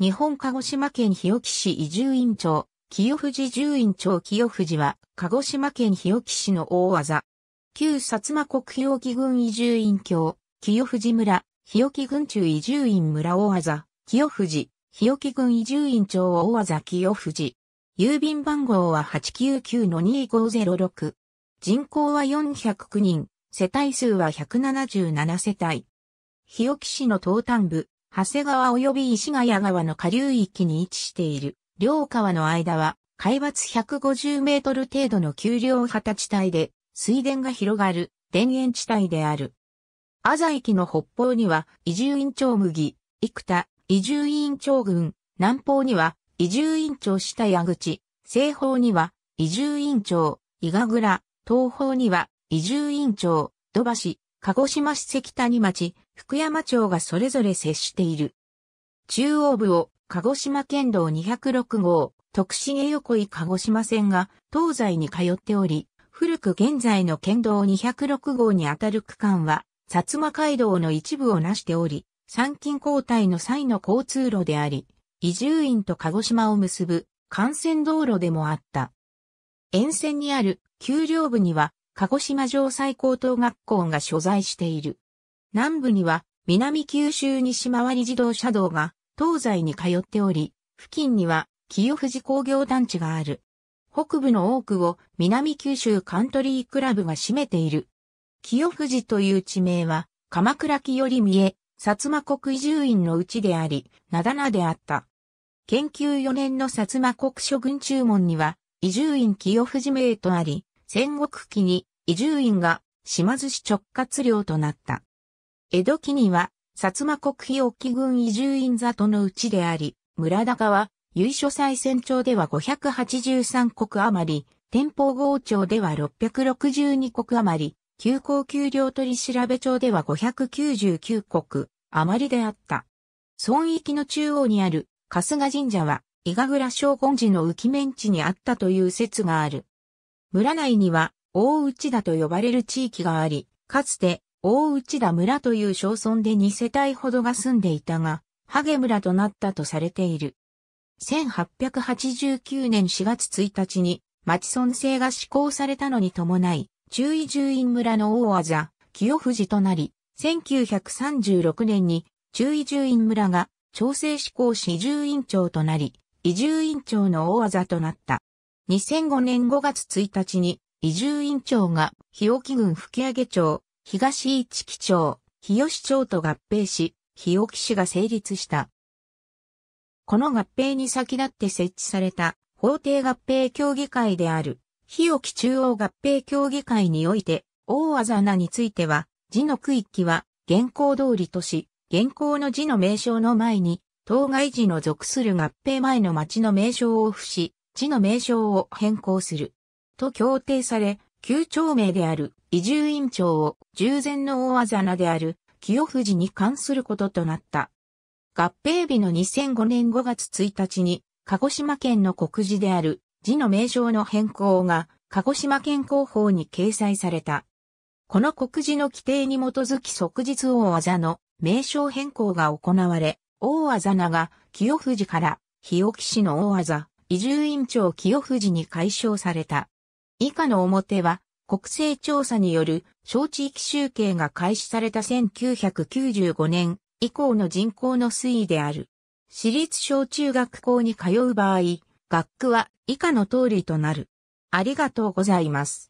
日本鹿児島県日置市移住院長、清藤住院長清藤は、鹿児島県日置市の大技。旧薩摩国日置郡移住院協、清藤村、日置郡中移住院村大技、清藤、日置郡移住院長大技清藤。郵便番号は899-2506。人口は409人、世帯数は177世帯。日置市の東端部、長谷川及び石ヶ谷川の下流域に位置している両川の間は海抜150メートル程度の丘陵畑地帯で水田が広がる田園地帯である。阿ザ駅の北方には移住院長麦、生田、移住院長群、南方には移住院長下矢口、西方には移住院長、伊賀倉、東方には移住院長、土橋、鹿児島市関谷町、福山町がそれぞれ接している。中央部を鹿児島県道206号、徳重横井鹿児島線が東西に通っており、古く現在の県道206号にあたる区間は、薩摩街道の一部をなしており、参勤交代の際の交通路であり、移住院と鹿児島を結ぶ幹線道路でもあった。沿線にある丘陵部には鹿児島城西高等学校が所在している。南部には南九州西回り自動車道が東西に通っており、付近には清藤工業団地がある。北部の多くを南九州カントリークラブが占めている。清藤という地名は鎌倉木より見え、薩摩国移住院のうちであり、だなであった。研究4年の薩摩国諸軍注文には、移住院清藤名とあり、戦国期に伊住院が島津市直轄領となった。江戸期には、薩摩国費沖郡伊住院里のうちであり、村高は、由緒再船町では583国余り、天保郷町では662国余り、旧行級領取調べ町では599国余りであった。村域の中央にある春日神社は、伊賀倉昭軍寺の浮面地にあったという説がある。村内には、大内田と呼ばれる地域があり、かつて大内田村という小村で2世帯ほどが住んでいたが、ハゲ村となったとされている。1889年4月1日に町村制が施行されたのに伴い、中位住院村の大技、清藤となり、1936年に中位住院村が調整施行市住院長となり、移住院長の大技となった。2005年5月1日に移住院長が日置郡吹上町、東市木町、日吉町と合併し、日置市が成立した。この合併に先立って設置された法定合併協議会である日置中央合併協議会において、大技名については、字の区域は現行通りとし、現行の字の名称の前に、当該字の属する合併前の町の名称を付し、字の名称を変更する。と協定され、旧長名である伊住院長を従前の大技名である清藤に関することとなった。合併日の2005年5月1日に、鹿児島県の国字である字の名称の変更が鹿児島県広報に掲載された。この国字の規定に基づき即日大技の名称変更が行われ、大技名が清藤から日置市の大技、伊移住院長清藤に解消された。以下の表は、国勢調査による小地域集計が開始された1995年以降の人口の推移である。私立小中学校に通う場合、学区は以下の通りとなる。ありがとうございます。